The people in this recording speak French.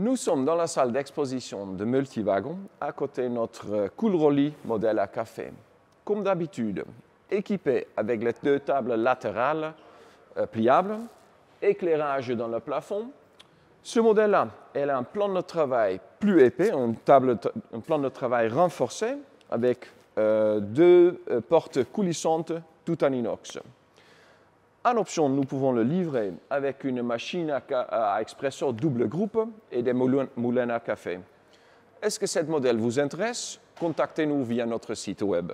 Nous sommes dans la salle d'exposition de Multivagon, à côté de notre Rolly modèle à café. Comme d'habitude, équipé avec les deux tables latérales euh, pliables, éclairage dans le plafond. Ce modèle-là, elle a un plan de travail plus épais, un plan de travail renforcé avec euh, deux euh, portes coulissantes tout en inox. En option, nous pouvons le livrer avec une machine à, expresso double groupe et des moulins à café. Est-ce que ce modèle vous intéresse Contactez-nous via notre site web.